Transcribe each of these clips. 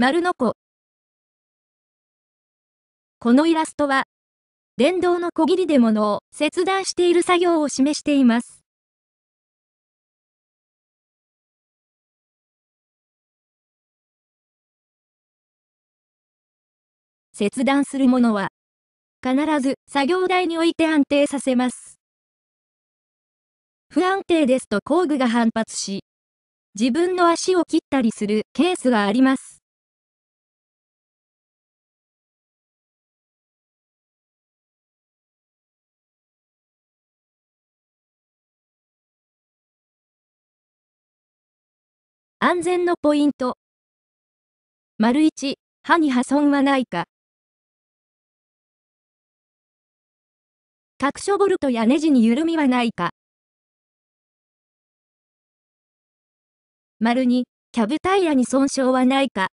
丸のこ。このイラストは、電動のこぎりで物を切断している作業を示しています。切断するものは、必ず作業台に置いて安定させます。不安定ですと工具が反発し、自分の足を切ったりするケースがあります。安全のポイント。丸1、歯に破損はないか。各所ボルトやネジに緩みはないか。丸2、キャブタイヤに損傷はないか。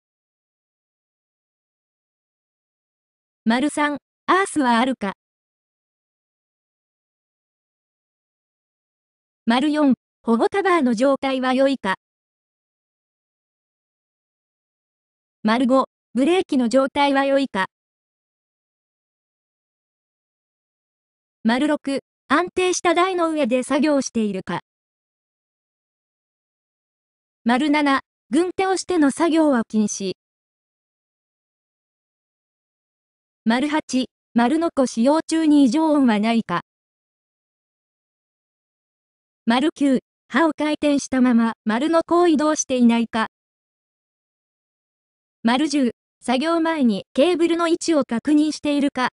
丸3、アースはあるか。丸4、保護カバーの状態は良いか。丸5、ブレーキの状態は良いか。丸6、安定した台の上で作業しているか。丸7、軍手をしての作業は禁止。丸8、丸の子使用中に異常音はないか。丸9、刃を回転したまま丸の子を移動していないか。丸十、作業前にケーブルの位置を確認しているか